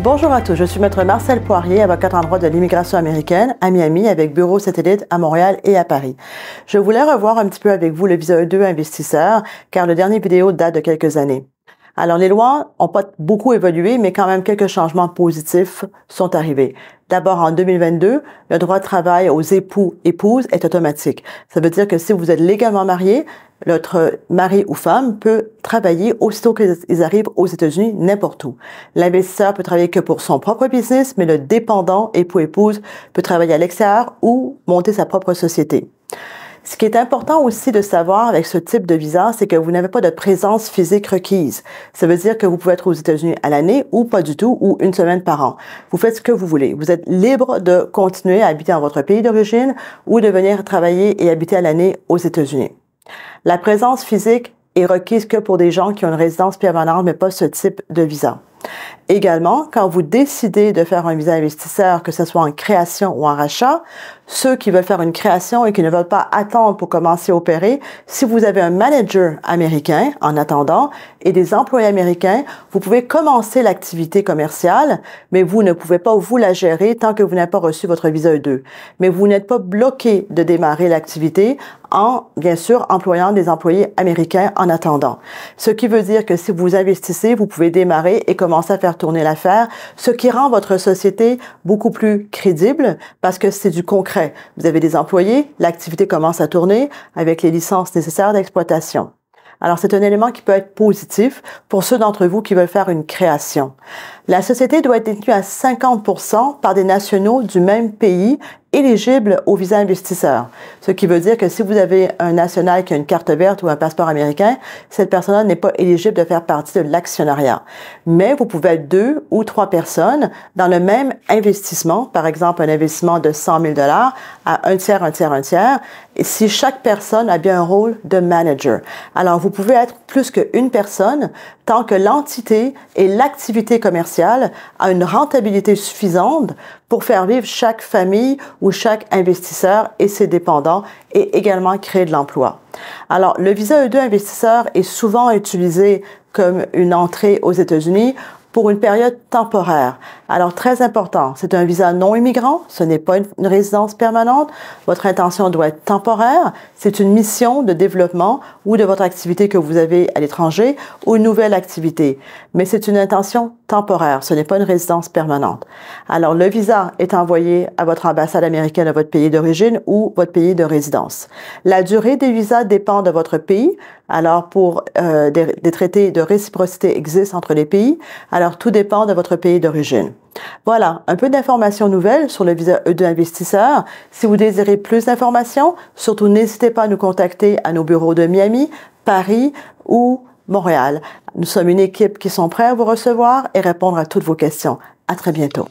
Bonjour à tous, je suis maître Marcel Poirier, avocat en droit de l'immigration américaine à Miami avec bureau satellite à Montréal et à Paris. Je voulais revoir un petit peu avec vous le visa 2 investisseur car le dernier vidéo date de quelques années. Alors, les lois ont pas beaucoup évolué, mais quand même quelques changements positifs sont arrivés. D'abord, en 2022, le droit de travail aux époux, épouses est automatique. Ça veut dire que si vous êtes légalement marié, votre mari ou femme peut travailler aussitôt qu'ils arrivent aux États-Unis, n'importe où. L'investisseur peut travailler que pour son propre business, mais le dépendant, époux, épouse, peut travailler à l'extérieur ou monter sa propre société. Ce qui est important aussi de savoir avec ce type de visa, c'est que vous n'avez pas de présence physique requise. Ça veut dire que vous pouvez être aux États-Unis à l'année ou pas du tout, ou une semaine par an. Vous faites ce que vous voulez. Vous êtes libre de continuer à habiter dans votre pays d'origine ou de venir travailler et habiter à l'année aux États-Unis. La présence physique est requise que pour des gens qui ont une résidence permanente, mais pas ce type de visa. Également, quand vous décidez de faire un visa investisseur, que ce soit en création ou en rachat, ceux qui veulent faire une création et qui ne veulent pas attendre pour commencer à opérer, si vous avez un manager américain en attendant et des employés américains, vous pouvez commencer l'activité commerciale, mais vous ne pouvez pas vous la gérer tant que vous n'avez pas reçu votre visa E2. Mais vous n'êtes pas bloqué de démarrer l'activité en, bien sûr, employant des employés américains en attendant. Ce qui veut dire que si vous investissez, vous pouvez démarrer et commencer à faire tourner l'affaire, ce qui rend votre société beaucoup plus crédible parce que c'est du concret. Vous avez des employés, l'activité commence à tourner avec les licences nécessaires d'exploitation. Alors c'est un élément qui peut être positif pour ceux d'entre vous qui veulent faire une création. La société doit être détenue à 50% par des nationaux du même pays éligible au visa investisseur. Ce qui veut dire que si vous avez un national qui a une carte verte ou un passeport américain, cette personne-là n'est pas éligible de faire partie de l'actionnariat. Mais vous pouvez être deux ou trois personnes dans le même investissement, par exemple un investissement de 100 000 dollars à un tiers, un tiers, un tiers, si chaque personne a bien un rôle de manager. Alors vous pouvez être plus qu'une personne tant que l'entité et l'activité commerciale a une rentabilité suffisante pour faire vivre chaque famille où chaque investisseur et ses dépendants est également créer de l'emploi. Alors, le visa E2 investisseur est souvent utilisé comme une entrée aux États-Unis pour une période temporaire. Alors, très important, c'est un visa non immigrant, ce n'est pas une, une, résidence permanente. Votre intention doit être temporaire. C'est une mission de développement ou de votre activité que vous avez à l'étranger ou une nouvelle activité. Mais c'est une intention temporaire, ce n'est pas une résidence permanente. Alors, le visa est envoyé à votre ambassade américaine à votre pays d'origine ou votre pays de résidence. La durée des visas dépend de votre pays. Alors, pour euh, des, traités de réciprocité existent entre les pays. Alors, tout dépend de votre pays d'origine. Voilà, un peu d'informations nouvelles sur le visa E2 investisseur. Si vous désirez plus d'informations, surtout n'hésitez pas à nous contacter à nos bureaux de Miami, Paris ou Montréal. Nous sommes une équipe qui sont prêts à vous recevoir et répondre à toutes vos questions. À très bientôt.